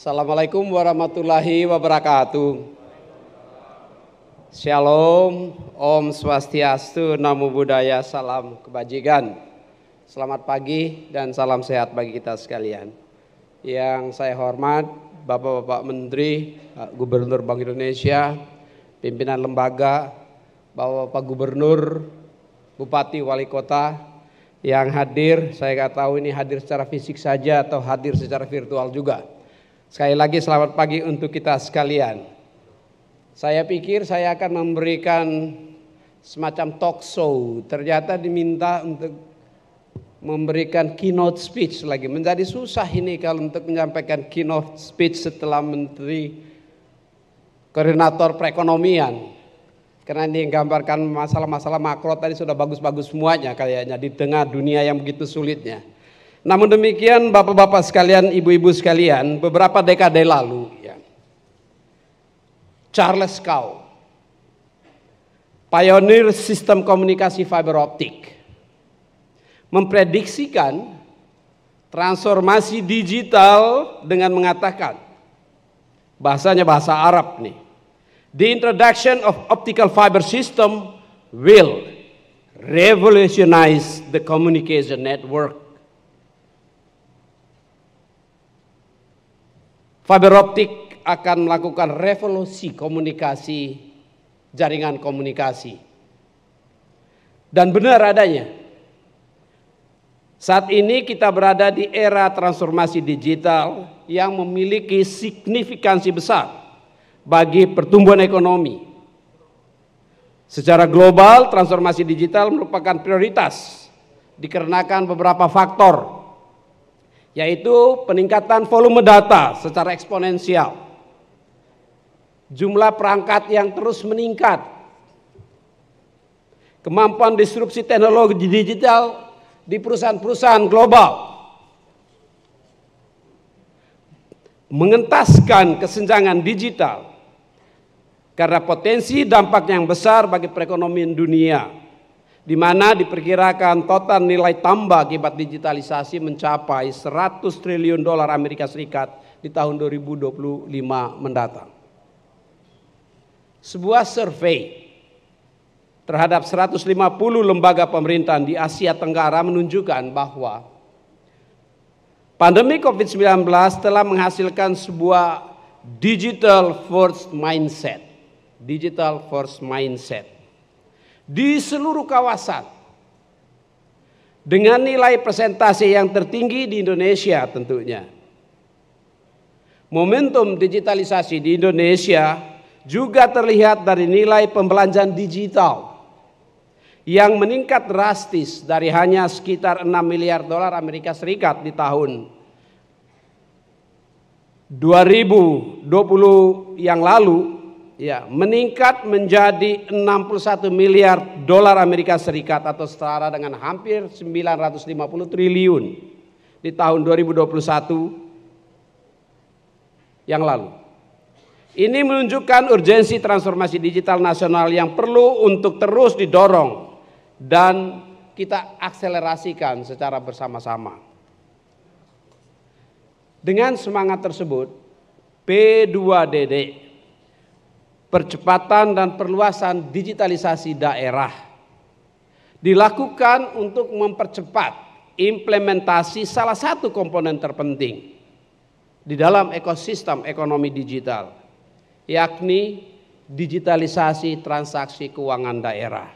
Assalamualaikum warahmatullahi wabarakatuh. Shalom, Om Swastiastu, Namo Buddhaya, Salam Kebajikan. Selamat pagi dan salam sehat bagi kita sekalian. Yang saya hormat, Bapak-Bapak Menteri, Gubernur Bank Indonesia, pimpinan lembaga, Bapak-Bapak Gubernur, Bupati, Wali Kota, yang hadir, saya nggak tahu ini hadir secara fisik saja atau hadir secara virtual juga. Sekali lagi selamat pagi untuk kita sekalian. Saya pikir saya akan memberikan semacam talk show. Ternyata diminta untuk memberikan keynote speech lagi. Menjadi susah ini kalau untuk menyampaikan keynote speech setelah menteri koordinator perekonomian. Karena ini yang gambarkan masalah-masalah makro tadi sudah bagus-bagus semuanya kayaknya di tengah dunia yang begitu sulitnya. Namun demikian Bapak-bapak sekalian, Ibu-ibu sekalian, beberapa dekade lalu ya. Charles Kao pionir sistem komunikasi fiber optik memprediksikan transformasi digital dengan mengatakan bahasanya bahasa Arab nih the introduction of optical fiber system will revolutionize the communication network Fiber optik akan melakukan revolusi komunikasi, jaringan komunikasi. Dan benar adanya. Saat ini kita berada di era transformasi digital yang memiliki signifikansi besar bagi pertumbuhan ekonomi. Secara global, transformasi digital merupakan prioritas dikarenakan beberapa faktor yaitu peningkatan volume data secara eksponensial. Jumlah perangkat yang terus meningkat. Kemampuan disrupsi teknologi digital di perusahaan-perusahaan global. Mengentaskan kesenjangan digital karena potensi dampak yang besar bagi perekonomian dunia di mana diperkirakan total nilai tambah akibat digitalisasi mencapai 100 triliun dolar Amerika Serikat di tahun 2025 mendatang. Sebuah survei terhadap 150 lembaga pemerintahan di Asia Tenggara menunjukkan bahwa pandemi COVID-19 telah menghasilkan sebuah digital first mindset. Digital first mindset di seluruh kawasan dengan nilai presentasi yang tertinggi di Indonesia tentunya. Momentum digitalisasi di Indonesia juga terlihat dari nilai pembelanjaan digital yang meningkat drastis dari hanya sekitar 6 miliar dolar Amerika Serikat di tahun 2020 yang lalu ya meningkat menjadi 61 miliar dolar Amerika Serikat atau setara dengan hampir 950 triliun di tahun 2021 yang lalu. Ini menunjukkan urgensi transformasi digital nasional yang perlu untuk terus didorong dan kita akselerasikan secara bersama-sama. Dengan semangat tersebut, P2DD percepatan dan perluasan digitalisasi daerah dilakukan untuk mempercepat implementasi salah satu komponen terpenting di dalam ekosistem ekonomi digital, yakni digitalisasi transaksi keuangan daerah.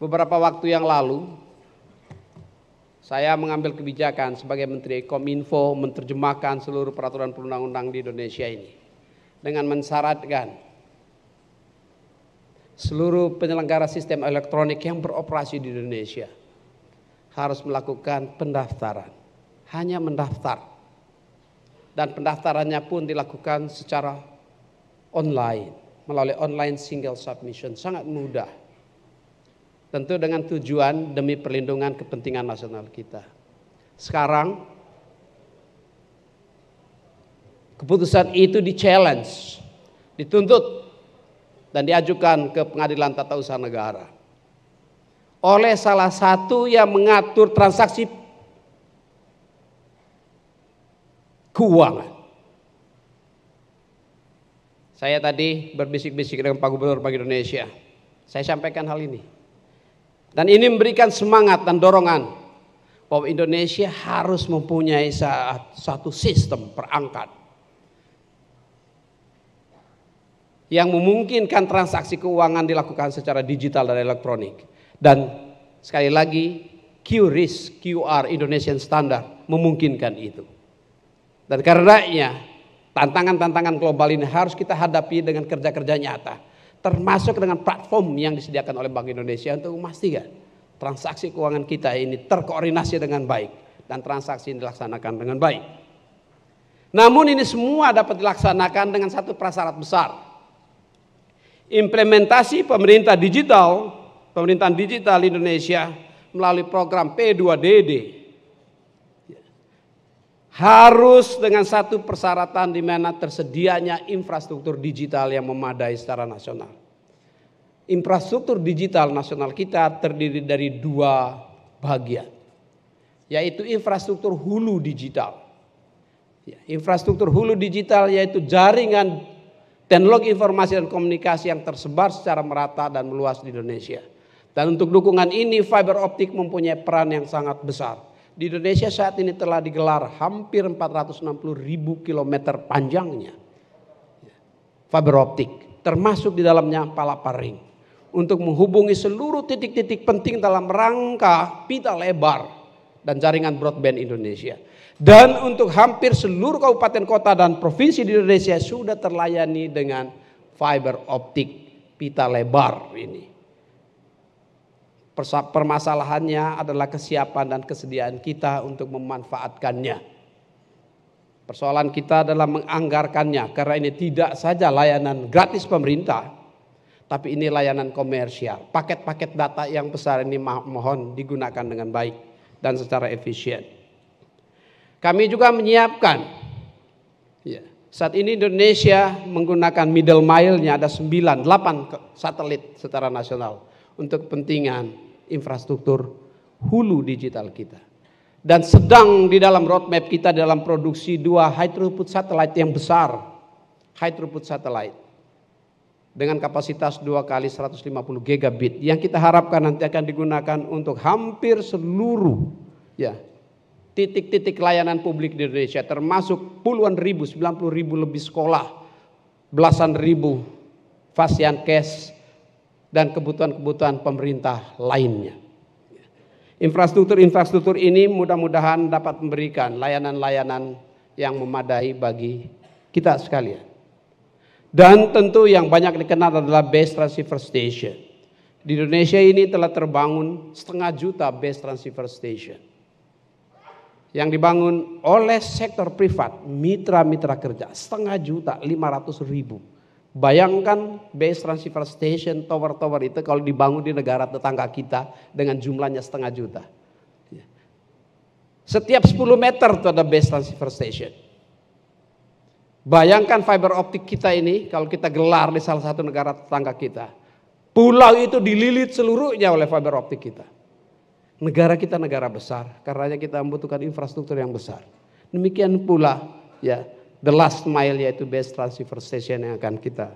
Beberapa waktu yang lalu, saya mengambil kebijakan sebagai Menteri Kominfo menerjemahkan seluruh peraturan perundang-undang di Indonesia ini dengan mensyaratkan seluruh penyelenggara sistem elektronik yang beroperasi di Indonesia harus melakukan pendaftaran, hanya mendaftar. Dan pendaftarannya pun dilakukan secara online, melalui online single submission, sangat mudah. Tentu dengan tujuan demi perlindungan kepentingan nasional kita. Sekarang keputusan itu di challenge, dituntut dan diajukan ke pengadilan tata usaha negara oleh salah satu yang mengatur transaksi keuangan. Saya tadi berbisik-bisik dengan Pak Gubernur Bank Indonesia. Saya sampaikan hal ini. Dan ini memberikan semangat dan dorongan bahwa Indonesia harus mempunyai satu sistem perangkat yang memungkinkan transaksi keuangan dilakukan secara digital dan elektronik. Dan sekali lagi QRIS, QR Indonesian Standard memungkinkan itu. Dan karenanya tantangan-tantangan global ini harus kita hadapi dengan kerja-kerja nyata termasuk dengan platform yang disediakan oleh Bank Indonesia untuk memastikan transaksi keuangan kita ini terkoordinasi dengan baik dan transaksi ini dilaksanakan dengan baik. Namun ini semua dapat dilaksanakan dengan satu prasyarat besar. Implementasi pemerintah digital, pemerintahan digital Indonesia melalui program P2DD harus dengan satu persyaratan di mana tersedianya infrastruktur digital yang memadai secara nasional. Infrastruktur digital nasional kita terdiri dari dua bagian, yaitu infrastruktur hulu digital. Ya, infrastruktur hulu digital yaitu jaringan teknologi informasi dan komunikasi yang tersebar secara merata dan meluas di Indonesia. Dan untuk dukungan ini fiber optik mempunyai peran yang sangat besar di Indonesia saat ini telah digelar hampir 460 ribu kilometer panjangnya fiber optik, termasuk di dalamnya palaparing, untuk menghubungi seluruh titik-titik penting dalam rangka pita lebar dan jaringan broadband Indonesia. Dan untuk hampir seluruh kabupaten kota dan provinsi di Indonesia sudah terlayani dengan fiber optik pita lebar ini. Permasalahannya adalah kesiapan dan kesediaan kita untuk memanfaatkannya. Persoalan kita adalah menganggarkannya karena ini tidak saja layanan gratis pemerintah, tapi ini layanan komersial. Paket-paket data yang besar ini mohon digunakan dengan baik dan secara efisien. Kami juga menyiapkan, ya, saat ini Indonesia menggunakan middle mile-nya ada 9, 8 satelit secara nasional untuk kepentingan infrastruktur hulu digital kita. Dan sedang di dalam roadmap kita dalam produksi dua high throughput satellite yang besar, high throughput satellite dengan kapasitas dua kali 150 gigabit yang kita harapkan nanti akan digunakan untuk hampir seluruh ya titik-titik layanan publik di Indonesia termasuk puluhan ribu, 90 ribu lebih sekolah, belasan ribu fasian cash dan kebutuhan-kebutuhan pemerintah lainnya. Infrastruktur-infrastruktur ini mudah-mudahan dapat memberikan layanan-layanan yang memadai bagi kita sekalian. Dan tentu yang banyak dikenal adalah base transfer station. Di Indonesia ini telah terbangun setengah juta base transfer station. Yang dibangun oleh sektor privat, mitra-mitra kerja, setengah juta, 500 ribu Bayangkan base transceiver station, tower-tower itu kalau dibangun di negara tetangga kita dengan jumlahnya setengah juta. Setiap 10 meter itu ada base transceiver station. Bayangkan fiber optik kita ini kalau kita gelar di salah satu negara tetangga kita. Pulau itu dililit seluruhnya oleh fiber optik kita. Negara kita negara besar, karenanya kita membutuhkan infrastruktur yang besar. Demikian pula ya the last mile yaitu base transceiver station yang akan kita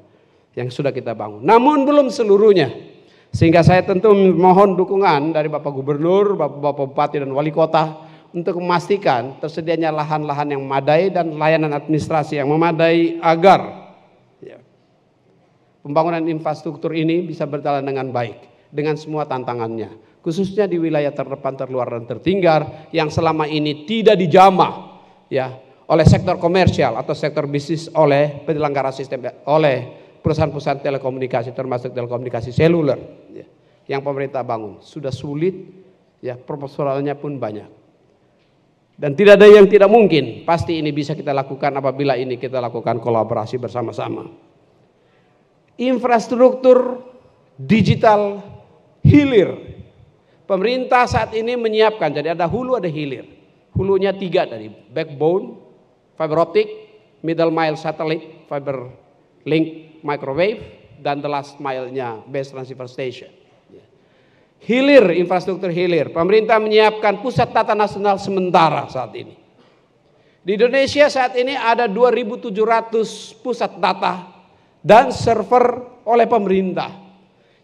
yang sudah kita bangun. Namun belum seluruhnya. Sehingga saya tentu mohon dukungan dari Bapak Gubernur, Bapak-Bapak Bupati dan Wali Kota untuk memastikan tersedianya lahan-lahan yang memadai dan layanan administrasi yang memadai agar ya, pembangunan infrastruktur ini bisa berjalan dengan baik dengan semua tantangannya khususnya di wilayah terdepan terluar dan tertinggal yang selama ini tidak dijamah ya oleh sektor komersial atau sektor bisnis oleh penyelenggara sistem oleh perusahaan-perusahaan telekomunikasi termasuk telekomunikasi seluler ya, yang pemerintah bangun sudah sulit ya proporsionalnya pun banyak dan tidak ada yang tidak mungkin pasti ini bisa kita lakukan apabila ini kita lakukan kolaborasi bersama-sama infrastruktur digital hilir pemerintah saat ini menyiapkan jadi ada hulu ada hilir hulunya tiga dari backbone fiber optik, middle mile satelit, fiber link microwave, dan the last mile-nya base transceiver station. Hilir, infrastruktur hilir. Pemerintah menyiapkan pusat tata nasional sementara saat ini. Di Indonesia saat ini ada 2.700 pusat data dan server oleh pemerintah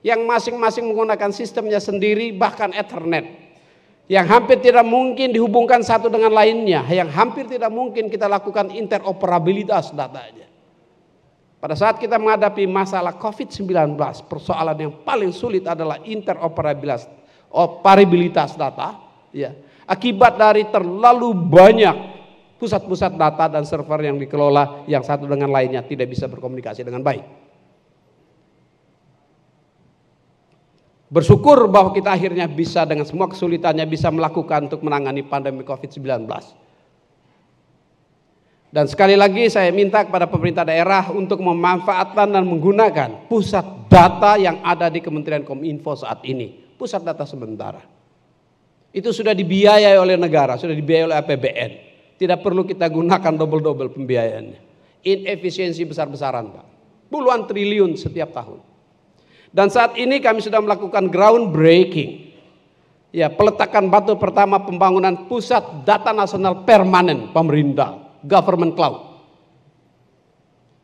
yang masing-masing menggunakan sistemnya sendiri bahkan Ethernet yang hampir tidak mungkin dihubungkan satu dengan lainnya, yang hampir tidak mungkin kita lakukan interoperabilitas datanya. Pada saat kita menghadapi masalah COVID-19, persoalan yang paling sulit adalah interoperabilitas operabilitas oh, data, ya. Akibat dari terlalu banyak pusat-pusat data dan server yang dikelola yang satu dengan lainnya tidak bisa berkomunikasi dengan baik. Bersyukur bahwa kita akhirnya bisa dengan semua kesulitannya bisa melakukan untuk menangani pandemi COVID-19. Dan sekali lagi saya minta kepada pemerintah daerah untuk memanfaatkan dan menggunakan pusat data yang ada di Kementerian Kominfo saat ini. Pusat data sementara. Itu sudah dibiayai oleh negara, sudah dibiayai oleh APBN. Tidak perlu kita gunakan double-double pembiayaannya. Inefisiensi besar-besaran Pak. Puluhan triliun setiap tahun. Dan saat ini kami sudah melakukan groundbreaking. Ya, peletakan batu pertama pembangunan pusat data nasional permanen pemerintah, government cloud.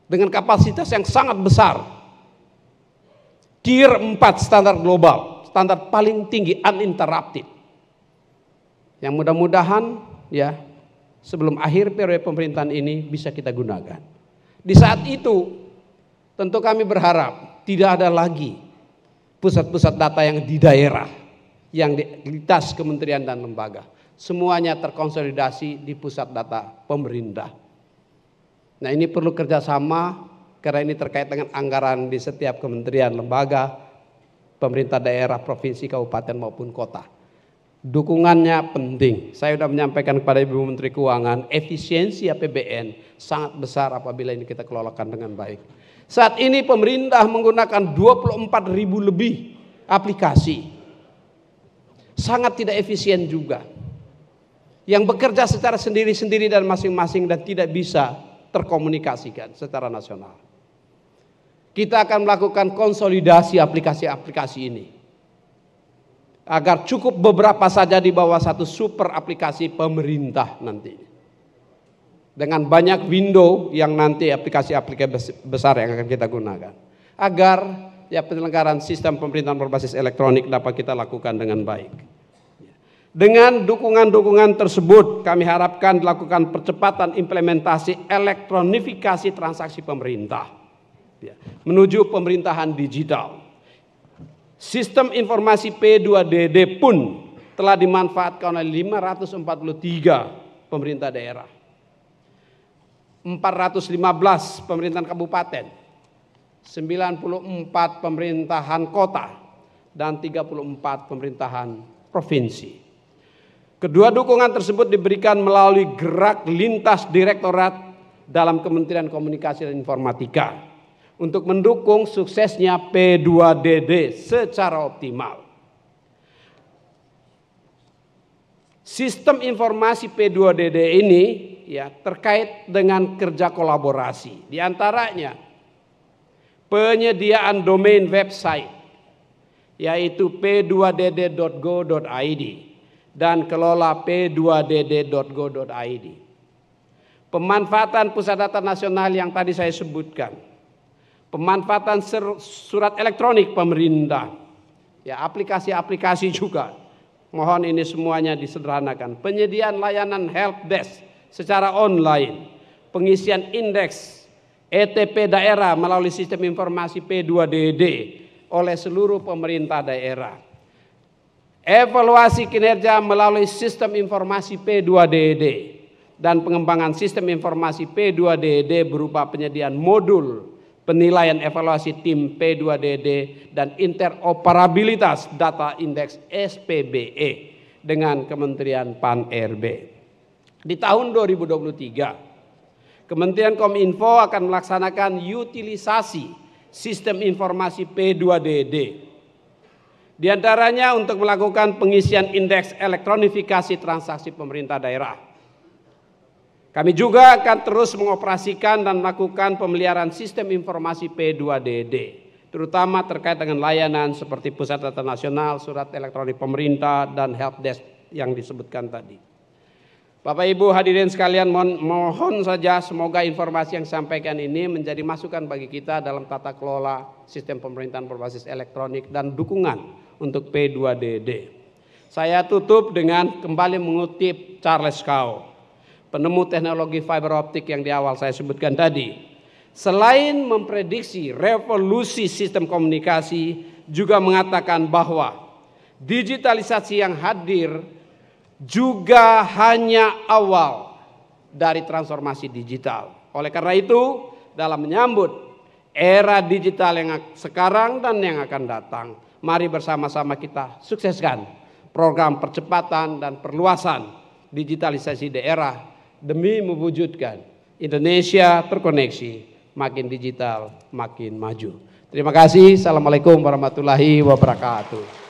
Dengan kapasitas yang sangat besar. Tier 4 standar global, standar paling tinggi uninterrupted. Yang mudah-mudahan ya sebelum akhir periode pemerintahan ini bisa kita gunakan. Di saat itu tentu kami berharap tidak ada lagi pusat-pusat data yang di daerah, yang di lintas kementerian dan lembaga. Semuanya terkonsolidasi di pusat data pemerintah. Nah ini perlu kerjasama karena ini terkait dengan anggaran di setiap kementerian, lembaga, pemerintah daerah, provinsi, kabupaten maupun kota. Dukungannya penting. Saya sudah menyampaikan kepada Ibu Menteri Keuangan, efisiensi APBN sangat besar apabila ini kita kelolakan dengan baik. Saat ini pemerintah menggunakan 24 ribu lebih aplikasi. Sangat tidak efisien juga. Yang bekerja secara sendiri-sendiri dan masing-masing dan tidak bisa terkomunikasikan secara nasional. Kita akan melakukan konsolidasi aplikasi-aplikasi ini. Agar cukup beberapa saja di bawah satu super aplikasi pemerintah nantinya dengan banyak window yang nanti aplikasi-aplikasi besar yang akan kita gunakan. Agar ya penyelenggaraan sistem pemerintahan berbasis elektronik dapat kita lakukan dengan baik. Dengan dukungan-dukungan tersebut, kami harapkan dilakukan percepatan implementasi elektronifikasi transaksi pemerintah ya, menuju pemerintahan digital. Sistem informasi P2DD pun telah dimanfaatkan oleh 543 pemerintah daerah 415 pemerintahan kabupaten, 94 pemerintahan kota, dan 34 pemerintahan provinsi. Kedua dukungan tersebut diberikan melalui gerak lintas direktorat dalam Kementerian Komunikasi dan Informatika untuk mendukung suksesnya P2DD secara optimal. Sistem informasi P2DD ini ya terkait dengan kerja kolaborasi. Di antaranya penyediaan domain website yaitu p2dd.go.id dan kelola p2dd.go.id. Pemanfaatan pusat data nasional yang tadi saya sebutkan. Pemanfaatan surat elektronik pemerintah. Ya, aplikasi-aplikasi juga. Mohon ini semuanya disederhanakan. Penyediaan layanan help desk secara online, pengisian indeks ETP daerah melalui sistem informasi P2DD oleh seluruh pemerintah daerah. Evaluasi kinerja melalui sistem informasi P2DD dan pengembangan sistem informasi P2DD berupa penyediaan modul penilaian evaluasi tim P2DD dan interoperabilitas data indeks SPBE dengan Kementerian PAN-RB. Di tahun 2023, Kementerian Kominfo akan melaksanakan utilisasi sistem informasi P2DD. Di antaranya untuk melakukan pengisian indeks elektronifikasi transaksi pemerintah daerah. Kami juga akan terus mengoperasikan dan melakukan pemeliharaan sistem informasi P2DD, terutama terkait dengan layanan seperti Pusat Data Nasional, Surat Elektronik Pemerintah, dan Helpdesk yang disebutkan tadi. Bapak Ibu hadirin sekalian mohon saja semoga informasi yang disampaikan ini menjadi masukan bagi kita dalam tata kelola sistem pemerintahan berbasis elektronik dan dukungan untuk P2DD. Saya tutup dengan kembali mengutip Charles Kao, penemu teknologi fiber optik yang di awal saya sebutkan tadi. Selain memprediksi revolusi sistem komunikasi, juga mengatakan bahwa digitalisasi yang hadir juga hanya awal dari transformasi digital. Oleh karena itu, dalam menyambut era digital yang sekarang dan yang akan datang, mari bersama-sama kita sukseskan program percepatan dan perluasan digitalisasi daerah demi mewujudkan Indonesia terkoneksi, makin digital, makin maju. Terima kasih. Assalamualaikum warahmatullahi wabarakatuh.